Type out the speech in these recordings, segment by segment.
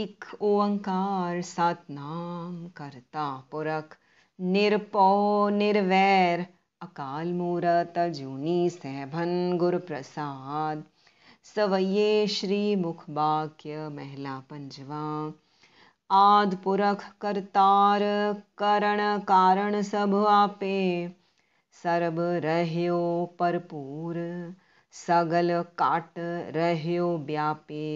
एक ओंकार सतनाम करता पुरख निरपौ निर्वैर अकाल मूरत जूनी सहभन गुर प्रसाद सवये श्री मुख वाक्य महिला पंजवा आद पुरख करतार करण कारण सब आपे सर्ब रहो परपूर सगल काट रहो व्यापे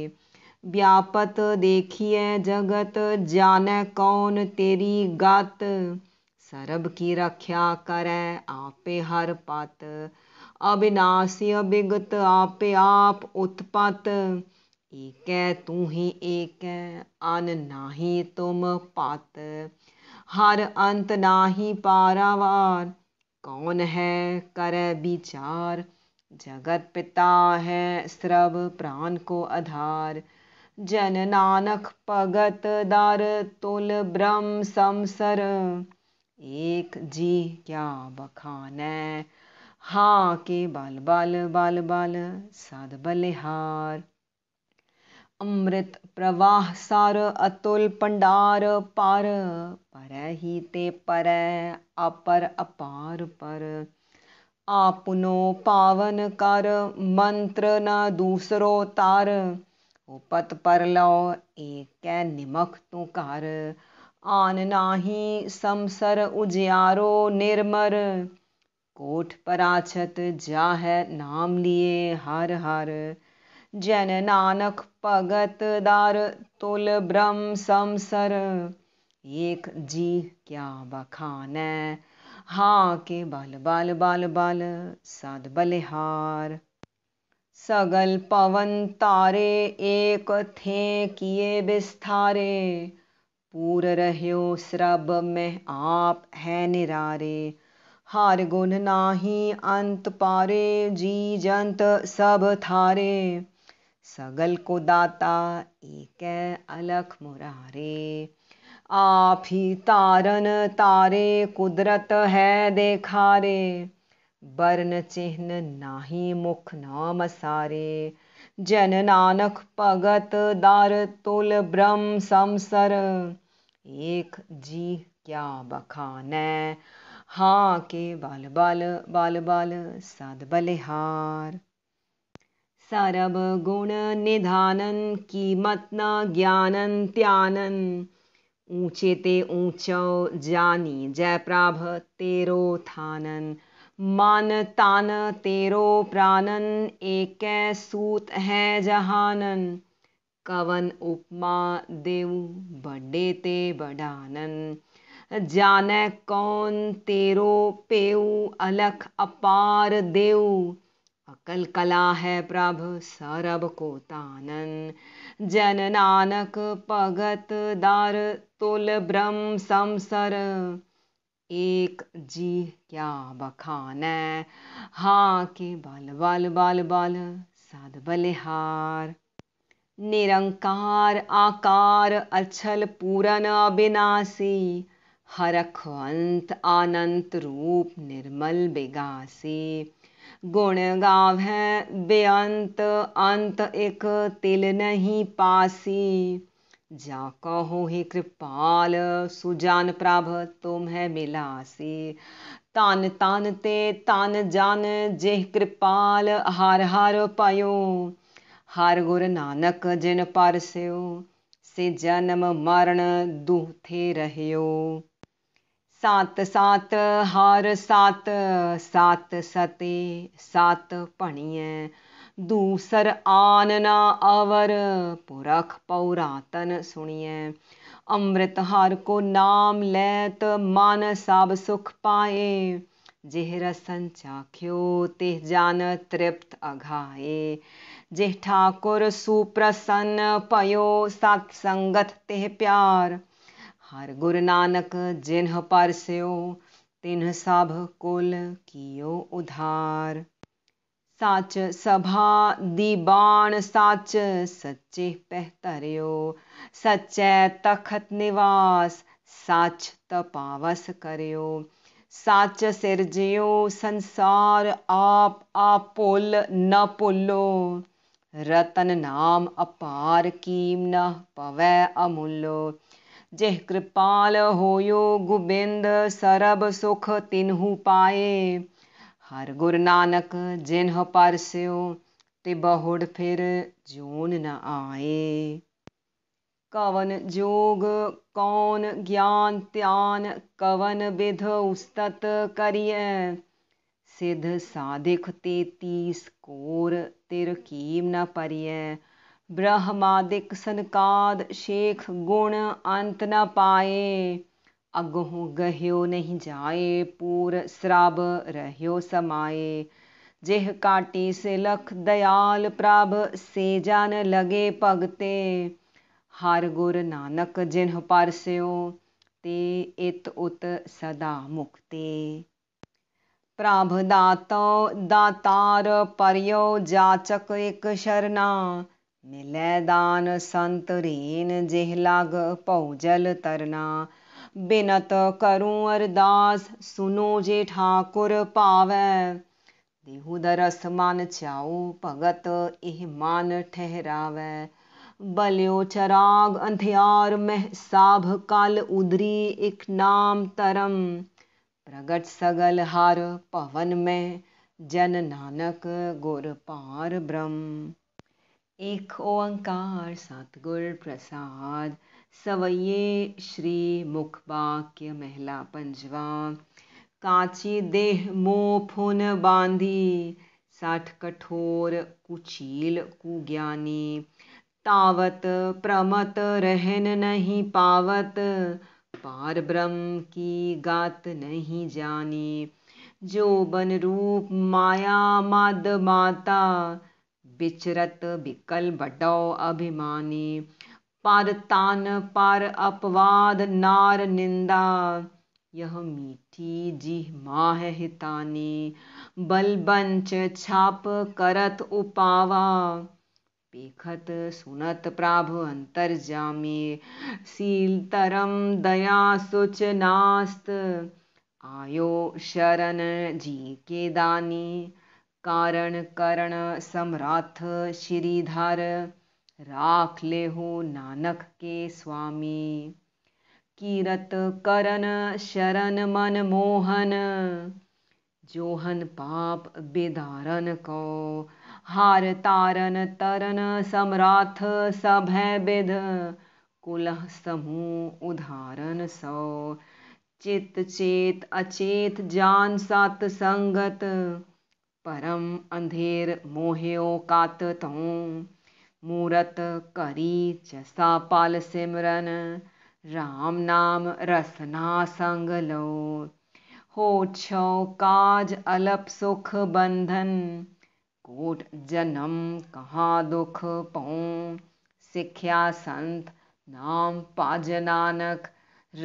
व्यापत देखिए जगत जाने कौन तेरी गात सर्ब की रक्षा करे आपे हर पात अविनाशी अभिगत आपे आप उत्पत एक तू ही एक अन नाही तुम पात हर अंत नाही पारावार कौन है करे विचार जगत पिता है स्रव प्राण को आधार जन नानक भगत दर तुल ब्रह्म समसर एक जी क्या बखान हाँ के बल बल बल बल सद बलिहार अमृत प्रवाह सार अतुल पंडार पार पर ही ते पर अपर अपार पर आपनो पावन कर मंत्र न दूसरो तार उपत पर लो एक निमख तू कर आन नाही समसर उजियारो निर्मर कोठ पराछत जा है नाम लिए हर हर जन नानक भगत दार तुल ब्रह्म समसर एक जी क्या बखान है हाँ के बल बल बल बल सद बलिहार सगल पवन तारे एक थे किए बिस्थारे पूर रहो श्रब में आप है निरारे हार गुण नाही अंत पारे जी जंत सब थारे सगल को दाता एक अलख मुरारे आप ही तारन तारे कुदरत है देखारे बरन चिन्ह नाही मुख नाम सारे जन नानक भगत दार तुल ब्रह्म समसर एक जी क्या बखान हाँ के बाल बाल बाल बल सद बलिहार सरब गुण निधानन कीमत न ज्ञानन त्यानन ऊंचे ते ऊंचो जानी जय प्राभ तेरो थानन मान तान तेरो प्राणन एक सूत है जहानन कवन उपमा देव बड़े ते बडानन जान कौन तेरो पेऊ अलख अपार देव अकल कला है प्रभ सरब को तानन जन नानक भगत दार तुल ब्रह्म समसर एक जी क्या बखान हाँ के बाल बाल बाल बाल साद बलिहार निरंकार आकार अछल पूरन अविनाशी हरख अंत अनंत रूप निर्मल बेगासी गुण गाव है बेअंत अंत एक तिल नहीं पासी जा कहो ही कृपाल सुजान प्राभ है मिलासी तान तान ते तान जान जे कृपाल हार हार पायो हार गुर नानक जिन पारस्यो से जन्म मरण दूथे रहियो सात सात हार सात सात सते सात पणिए दूसर आनना अवर पुरख पौरातन सुनिए अमृत हर को नाम लैत मन सब सुख पाए जेहर संचाख्यो तेह जान तृप्त अघाए जेह ठाकुर सुप्रसन्न पयो सात संगत तेह प्यार हर गुरु नानक जिन्ह पर तिन्ह सब कुल कियो उधार साच सभा दीबान साच सच्चे पहतरियो सच्चे तखत निवास साच तपावस करियो साच सिरजियो संसार आप आपुल न पुलो रतन नाम अपार कीम न पवे अमुलो जे कृपाल होयो गुबिंद सरब सुख तिन्हु पाए हर गुरु नानक जिन्ह परस्यो ते बहुड़ फिर जोन न आए कवन जोग कौन ज्ञान त्यान कवन विध उस्तत करिय सिद्ध साधिक ते तीस कोर तिर कीम न परिय ब्रह्मादिक सनकाद शेख गुण अंत न पाए अगहु गह्यो नहीं जाए पूर श्राब रह्यो समाए जेह काटी से लख दयाल प्राभ से जान लगे पगते हार गुर नानक जिन्ह पारस्यो ते इत उत सदा मुक्ते प्राभ दातो दातार परयो जाचक एक शरणा मिलै दान संत रीन जेह लाग पौजल तरना बिनत करूं अरदास सुनो जे ठाकुर पावे देहु दरस मान चाओ भगत एह मान ठहरावे बल्यो चराग अंधियार में साभ काल उदरी एक नाम तरम प्रगट सगल हार पवन में जन नानक गुर पार ब्रह्म एक ओंकार सतगुर प्रसाद सवये श्री मुखवाक्य महिला पंजवा काची देह मोफुन बांधी साठ कठोर कुचील कुज्ञानी तावत प्रमत रहन नहीं पावत पार ब्रह्म की गात नहीं जानी जो बन रूप माया मद माता बिचरत बिकल बडो अभिमानी पार तान पार अपवाद नार निंदा यह मीठी जी माह हितानी बलबंच छाप करत उपावा देखत सुनत प्राभ अंतर जामे सील तरम दया सुच नास्त आयो शरण जी के दानी कारण करण सम्राथ श्रीधर राख ले हो नानक के स्वामी कीरत करन शरण मन मोहन जोहन पाप बेदारन को हार तारन तरन सम्राथ सभय बेद कुल समूह उदाहरण सौ चित चेत अचेत जान सत संगत परम अंधेर मोह्यो कात तों मूरत करी जसा पाल सिमरन राम नाम रसना संग लो हो छो काज अलप सुख बंधन कोट जन्म कहाँ दुख पौ सिख्या संत नाम पाज नानक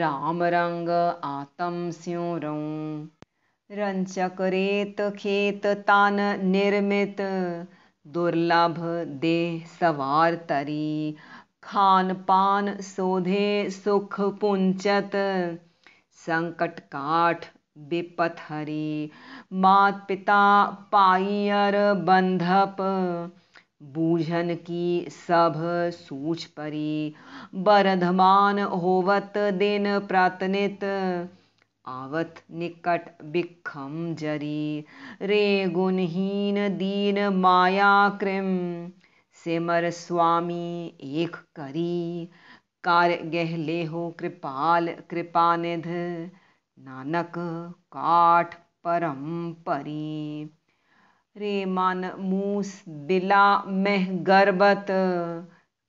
राम रंग आतम स्यों रहूं रंचक रेत खेत तान निर्मित दुर्लभ देह सवार तरी खान पान सोधे सुख पुंचत संकट काठ बिपत हरी मात पिता पाइयर बंधप बूझन की सब सूच परी बरधमान होवत दिन प्रातनित आवत निकट बिखम जरी रे गुणहीन दीन माया कृम सिमर स्वामी एक करी कार्य गहले हो कृपाल कृपा निध नानक काठ परम परी रे मन मूस बिला मह गर्बत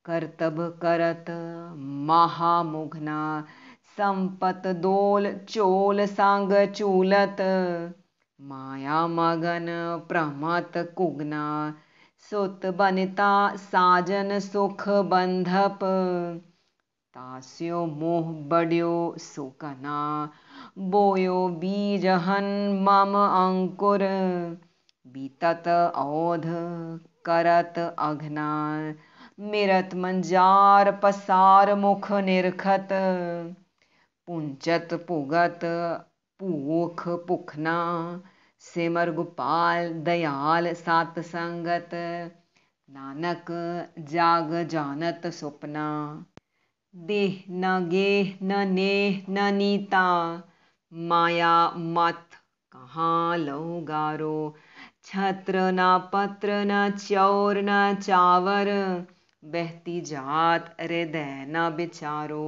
करतब करत महामुघना संपत दोल चोल सांग चूलत माया मगन प्रमत कुगना सुत बनिता साजन सुख बंधप तास्यो मोह बड्यो सुकना बोयो बीजहन मम अंकुर बीतत औध करत अघना मिरत मंजार पसार मुख निरखत पूंचत पूगत पूख पुखना सिमर गोपाल दयाल सात संगत नानक जाग जानत सुपना देह न गेह न नेह न नीता माया मत कहाँ लहु गारो छत्र न पत्र न चौर न चावर बहती जात हृदय न बिचारो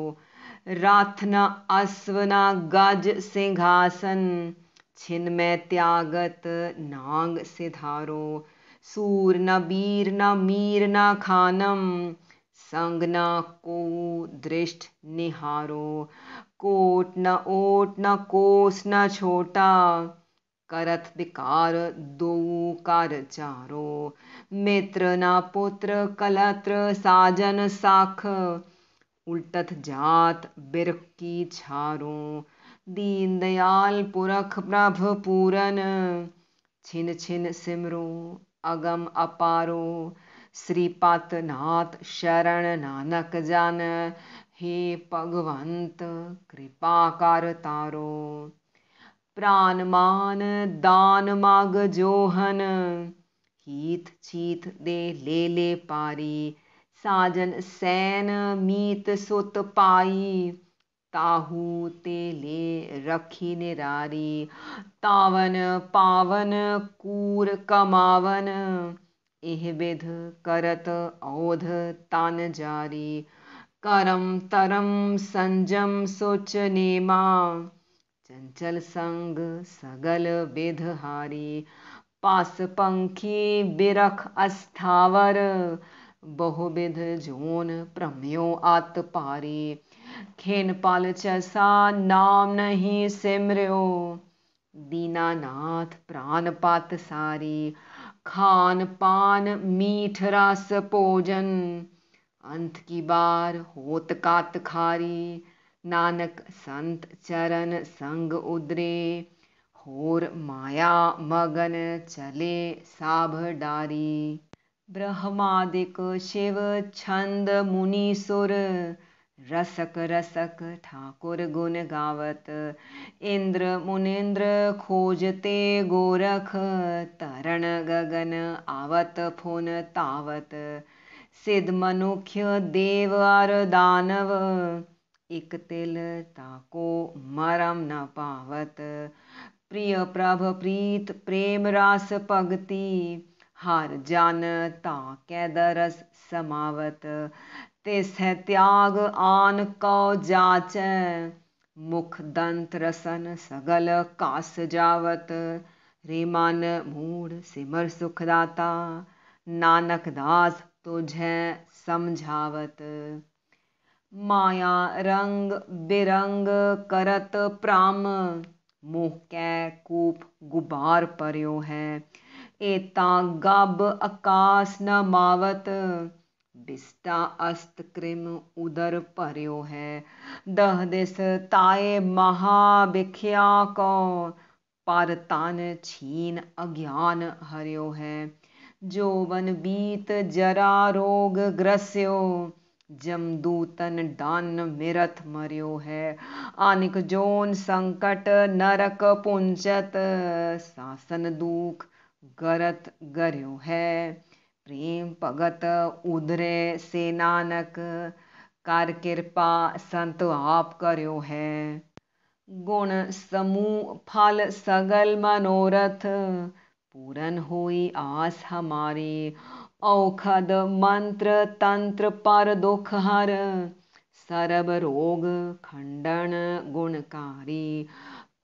राथना अश्वना गज सिंहासन छिन में त्यागत नांग सिधारो सूर न बीर न मीर न खानम संग न को दृष्ट निहारो कोट न ओट न कोस न छोटा करत विकार दो कर चारो मित्र न पुत्र कलत्र साजन साख उल्टत जात बिर की छारों दीन दयाल पुरख प्रभ पूरन छिन छिन सिमरो अगम अपारो श्रीपात नाथ शरण नानक जन हे भगवंत कृपा कर तारो प्राण मान दान माग जोहन हीत चीत दे ले ले पारी साजन सैन मीत सुत पाई ताहू ते ले रखी निरारी तावन पावन कूर कमावन एह विध करत औध तान जारी करम तरम संजम सोच नेमा चंचल संग सगल विधहारी पास पंखी बिरख अस्थावर बहुविध जोन प्रम्यो आत पारी खेन पाल चैसा नाम नहीं दीना दीनानाथ प्राण पात सारी खान पान मीठ रस भोजन अंत की बार होत कात खारी नानक संत चरण संग उदरे होर माया मगन चले साभ डारी ब्रह्मादिक शिव छंद मुनि सुर रसक रसक ठाकुर गुन गावत इंद्र मुनिन्द्र खोजते गोरख तरण गगन आवत फुन तावत सिद्ध मनुख्य देव अर दानव एक तिल ताको मरम न पावत प्रिय प्रभ प्रीत प्रेम रास पगती हर जन ता कै दरस समावत तिस है त्याग आन कौ जाच मुख दंत रसन सगल कास जावत रे मन मूड सिमर सुखदाता नानक दास तुझे समझावत माया रंग बिरंग करत प्राम मुँह कै कूप गुबार पर्यो है एता गब आकाश न मावत बिस्टा अस्त कृम उदर भरियो है दह दिस ताए महाविख्या को पर तन छीन अज्ञान हरियो है जोवन बीत जरा रोग ग्रस्यो जमदूतन डान मिरत मरियो है आनिक जोन संकट नरक पुंचत शासन दुख गरत गर्यो है प्रेम भगत उदरे से नानक कर कृपा संत आप करो है गुण समूह फल सगल मनोरथ पूरन हुई आस हमारी औखद मंत्र तंत्र पर दुख हर सर्व रोग खंडन गुणकारी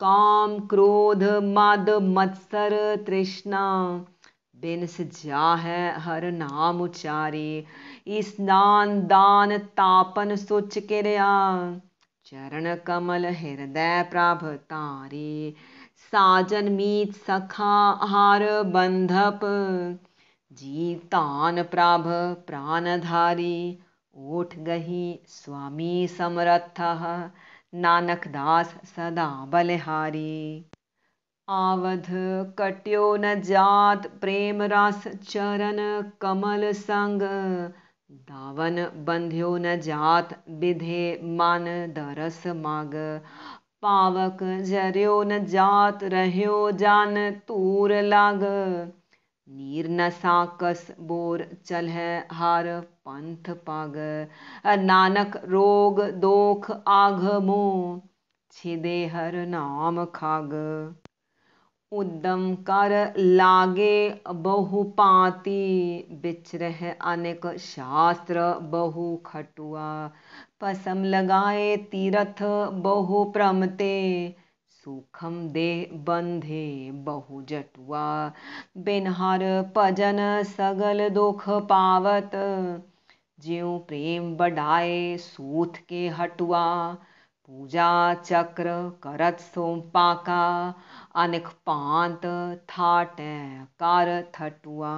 काम क्रोध मद मत्सर तृष्णा बिनस जा है हर नाम उचारी स्नान दान तापन सुच किरिया चरण कमल हृदय प्रभ तारी साजन मीत सखा हार बंधप जी तान प्रभ प्राणधारी ओठ गही स्वामी समरथ नानक दास सदा बलिहारी आवध कट्यो न जात प्रेम रास चरण कमल संग दावन बंध्यो न जात विधे मान दरस माग पावक जर्यो न जात रह्यो जान तूर लाग नीर न साकस बोर चल है हार पंथ पाग नानक रोग दोख आघ मो छिदे हर नाम खाग उद्दम कर लागे बहु बहुपाति बिछरह अनेक शास्त्र बहु खटुआ पसम लगाए तीरथ बहु प्रमते सुखम दे बंधे बहु जटुआ बिनहार भजन सगल दुख पावत ज्यों प्रेम बढ़ाए सूत के हटुआ पूजा चक्र करत सो पाका अनख पांत थाट कर थटुआ